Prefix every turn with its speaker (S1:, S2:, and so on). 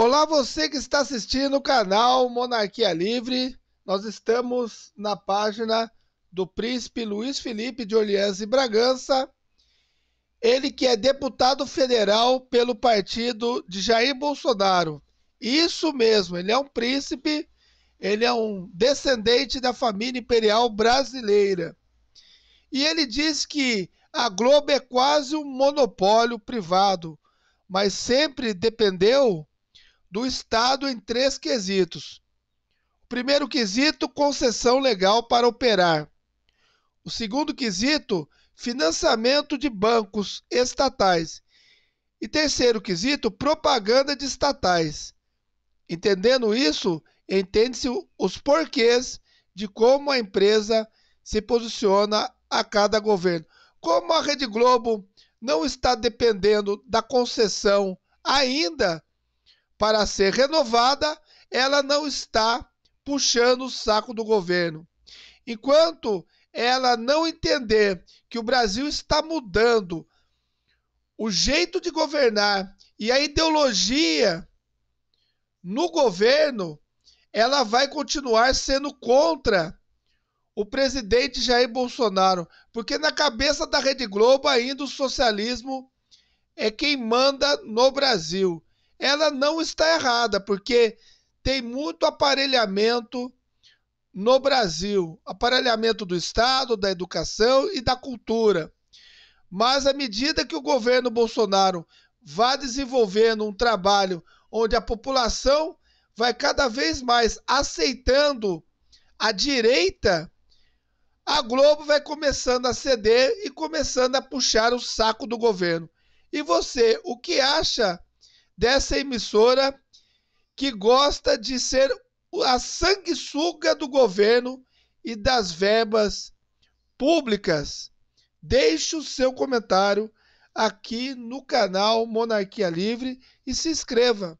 S1: Olá, você que está assistindo o canal Monarquia Livre. Nós estamos na página do príncipe Luiz Felipe de Orleans e Bragança. Ele que é deputado federal pelo partido de Jair Bolsonaro. Isso mesmo, ele é um príncipe, ele é um descendente da família imperial brasileira. E ele diz que a Globo é quase um monopólio privado, mas sempre dependeu do Estado em três quesitos. O primeiro quesito, concessão legal para operar. O segundo quesito, financiamento de bancos estatais. E terceiro quesito, propaganda de estatais. Entendendo isso, entende-se os porquês de como a empresa se posiciona a cada governo. Como a Rede Globo não está dependendo da concessão ainda para ser renovada, ela não está puxando o saco do governo. Enquanto ela não entender que o Brasil está mudando o jeito de governar e a ideologia no governo, ela vai continuar sendo contra o presidente Jair Bolsonaro, porque na cabeça da Rede Globo ainda o socialismo é quem manda no Brasil ela não está errada, porque tem muito aparelhamento no Brasil aparelhamento do Estado, da educação e da cultura. Mas à medida que o governo Bolsonaro vá desenvolvendo um trabalho onde a população vai cada vez mais aceitando a direita, a Globo vai começando a ceder e começando a puxar o saco do governo. E você, o que acha dessa emissora que gosta de ser a sanguessuga do governo e das verbas públicas. Deixe o seu comentário aqui no canal Monarquia Livre e se inscreva.